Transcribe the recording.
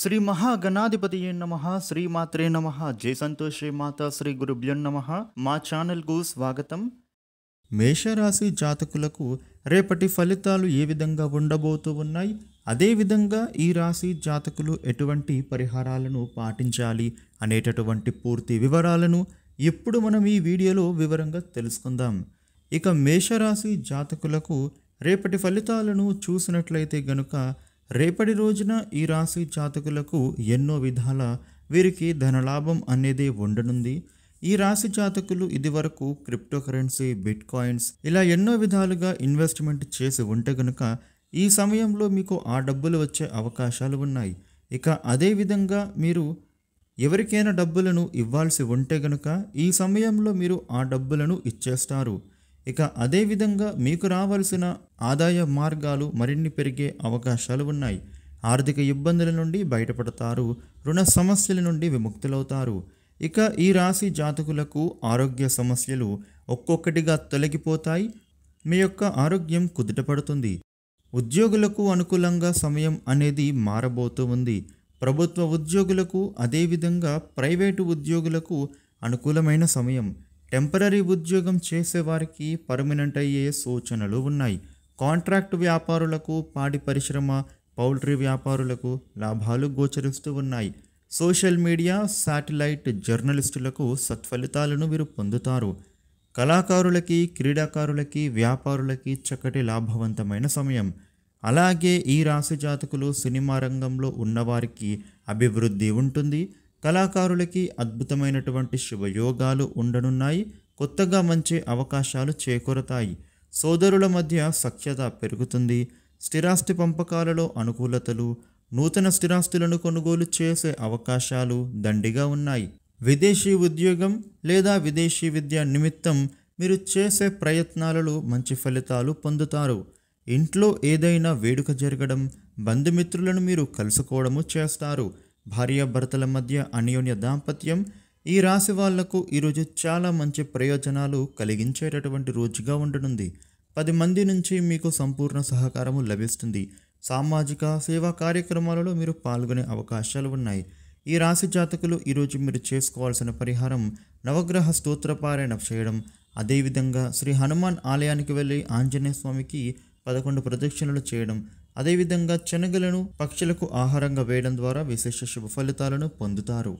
శ్రీ మహాగణాధిపతి నమ శ్రీమాత్రే నమ జయ సంతోష్ మాత శ్రీ గురుభ్యో నమ మా ఛానల్కు స్వాగతం మేషరాశి జాతకులకు రేపటి ఫలితాలు ఏ విధంగా ఉండబోతూ ఉన్నాయి అదేవిధంగా ఈ రాశి జాతకులు ఎటువంటి పరిహారాలను పాటించాలి అనేటటువంటి పూర్తి వివరాలను ఇప్పుడు మనం ఈ వీడియోలో వివరంగా తెలుసుకుందాం ఇక మేషరాశి జాతకులకు రేపటి ఫలితాలను చూసినట్లయితే గనుక రేపటి రోజున ఈ రాశి జాతకులకు ఎన్నో విధాల వీరికి ధనలాభం అనేది ఉండనుంది ఈ రాశి జాతకులు ఇదివరకు క్రిప్టో కరెన్సీ బిట్ కాయిన్స్ ఇలా ఎన్నో విధాలుగా ఇన్వెస్ట్మెంట్ చేసి ఉంటే గనుక ఈ సమయంలో మీకు ఆ డబ్బులు వచ్చే అవకాశాలు ఉన్నాయి ఇక అదేవిధంగా మీరు ఎవరికైనా డబ్బులను ఇవ్వాల్సి ఉంటే గనుక ఈ సమయంలో మీరు ఆ డబ్బులను ఇచ్చేస్తారు ఇక అదేవిధంగా మీకు రావాల్సిన ఆదాయ మార్గాలు మరిన్ని పెరిగే అవకాశాలు ఉన్నాయి ఆర్థిక ఇబ్బందుల నుండి బయటపడతారు రుణ సమస్యల నుండి విముక్తులవుతారు ఇక ఈ రాశి జాతకులకు ఆరోగ్య సమస్యలు ఒక్కొక్కటిగా తొలగిపోతాయి మీ యొక్క ఆరోగ్యం కుదుటపడుతుంది ఉద్యోగులకు అనుకూలంగా సమయం అనేది మారబోతూ ఉంది ప్రభుత్వ ఉద్యోగులకు అదేవిధంగా ప్రైవేటు ఉద్యోగులకు అనుకూలమైన సమయం టెంపరీ ఉద్యోగం చేసేవారికి పర్మనెంట్ అయ్యే సూచనలు ఉన్నాయి కాంట్రాక్ట్ వ్యాపారులకు పాడి పరిశ్రమ పౌల్ట్రీ వ్యాపారులకు లాభాలు గోచరిస్తూ ఉన్నాయి సోషల్ మీడియా శాటిలైట్ జర్నలిస్టులకు సత్ఫలితాలను వీరు పొందుతారు కళాకారులకి క్రీడాకారులకి వ్యాపారులకి చక్కటి లాభవంతమైన సమయం అలాగే ఈ రాశి జాతకులు సినిమా రంగంలో ఉన్నవారికి అభివృద్ధి ఉంటుంది కళాకారులకి అద్భుతమైనటువంటి శుభయోగాలు ఉండనున్నాయి కొత్తగా మంచి అవకాశాలు చేకూరతాయి సోదరుల మధ్య సఖ్యత పెరుగుతుంది స్థిరాస్తి పంపకాలలో అనుకూలతలు నూతన స్థిరాస్తులను కొనుగోలు చేసే అవకాశాలు దండిగా ఉన్నాయి విదేశీ ఉద్యోగం లేదా విదేశీ విద్య నిమిత్తం మీరు చేసే ప్రయత్నాలలో మంచి ఫలితాలు పొందుతారు ఇంట్లో ఏదైనా వేడుక జరగడం బంధుమిత్రులను మీరు కలుసుకోవడము చేస్తారు భార్యాభర్తల మధ్య అన్యోన్య దాంపత్యం ఈ రాశి వాళ్లకు ఈరోజు చాలా మంచి ప్రయోజనాలు కలిగించేటటువంటి రోజుగా ఉండనుంది పది మంది నుంచి మీకు సంపూర్ణ సహకారము లభిస్తుంది సామాజిక సేవా కార్యక్రమాలలో మీరు పాల్గొనే అవకాశాలు ఉన్నాయి ఈ రాశి జాతకులు ఈరోజు మీరు చేసుకోవాల్సిన పరిహారం నవగ్రహ స్తోత్రపారాయణ చేయడం అదేవిధంగా శ్రీ హనుమాన్ ఆలయానికి వెళ్ళి ఆంజనేయ స్వామికి పదకొండు ప్రదక్షిణలు చేయడం అదేవిధంగా శనగలను పక్షులకు ఆహారంగా వేయడం ద్వారా విశేష శుభ ఫలితాలను పొందుతారు